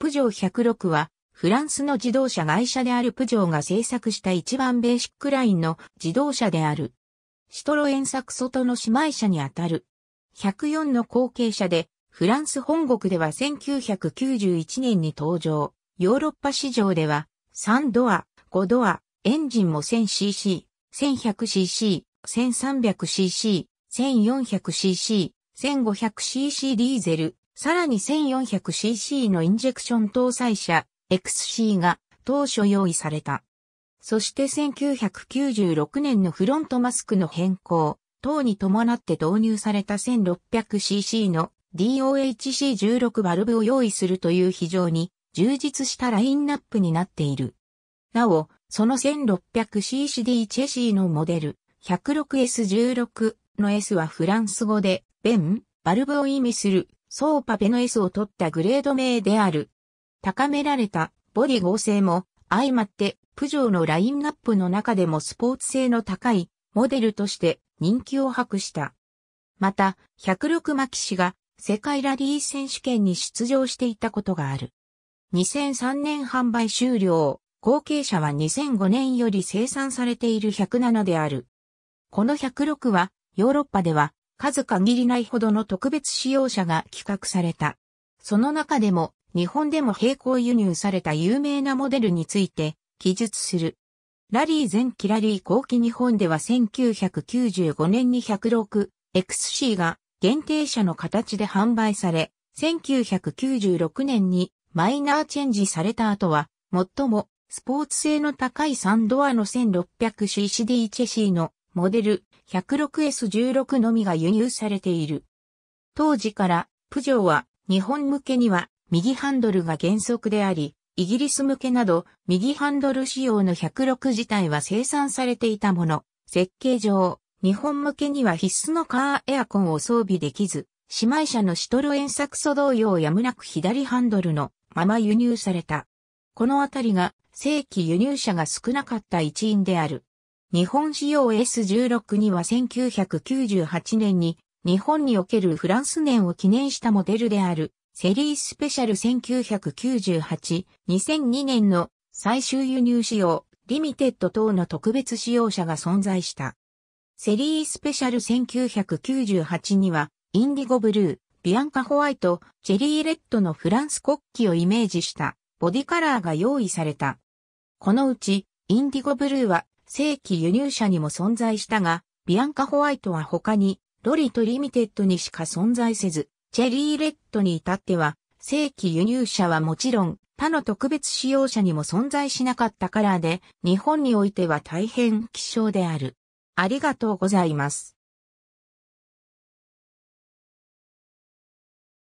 プジョー106は、フランスの自動車会社であるプジョーが製作した一番ベーシックラインの自動車である。シトロエンサクソの姉妹車にあたる。104の後継者で、フランス本国では1991年に登場。ヨーロッパ市場では、3ドア、5ドア、エンジンも 1000cc、1100cc、1300cc、1400cc、1500cc ディーゼル、さらに 1400cc のインジェクション搭載車 XC が当初用意された。そして1996年のフロントマスクの変更等に伴って導入された 1600cc の DOHC16 バルブを用意するという非常に充実したラインナップになっている。なお、その 1600ccD チェシーのモデル 106S16 の S はフランス語で、ベン、バルブを意味するソーパベの S を取ったグレード名である。高められたボディ合成も相まってプジョーのラインナップの中でもスポーツ性の高いモデルとして人気を博した。また、106マキシが世界ラリー選手権に出場していたことがある。2003年販売終了、後継者は2005年より生産されている107である。この106はヨーロッパでは数限りないほどの特別使用車が企画された。その中でも、日本でも並行輸入された有名なモデルについて、記述する。ラリー前期ラリー後期日本では1995年に 106XC が限定車の形で販売され、1996年にマイナーチェンジされた後は、最もスポーツ性の高い3ドアの 1600ccD チェシーのモデル 106S16 のみが輸入されている。当時から、プジョーは日本向けには右ハンドルが原則であり、イギリス向けなど右ハンドル仕様の106自体は生産されていたもの。設計上、日本向けには必須のカーエアコンを装備できず、姉妹車のシトロエンサクソ同様やむなく左ハンドルのまま輸入された。このあたりが正規輸入車が少なかった一因である。日本仕様 S16 には1998年に日本におけるフランス年を記念したモデルであるセリースペシャル1998、2002年の最終輸入仕様、リミテッド等の特別使用者が存在した。セリースペシャル1998には、インディゴブルー、ビアンカホワイト、チェリーレッドのフランス国旗をイメージしたボディカラーが用意された。このうち、インディゴブルーは正規輸入車にも存在したが、ビアンカホワイトは他に、ロリとリミテッドにしか存在せず、チェリーレッドに至っては、正規輸入車はもちろん、他の特別使用者にも存在しなかったカラーで、日本においては大変希少である。ありがとうございます。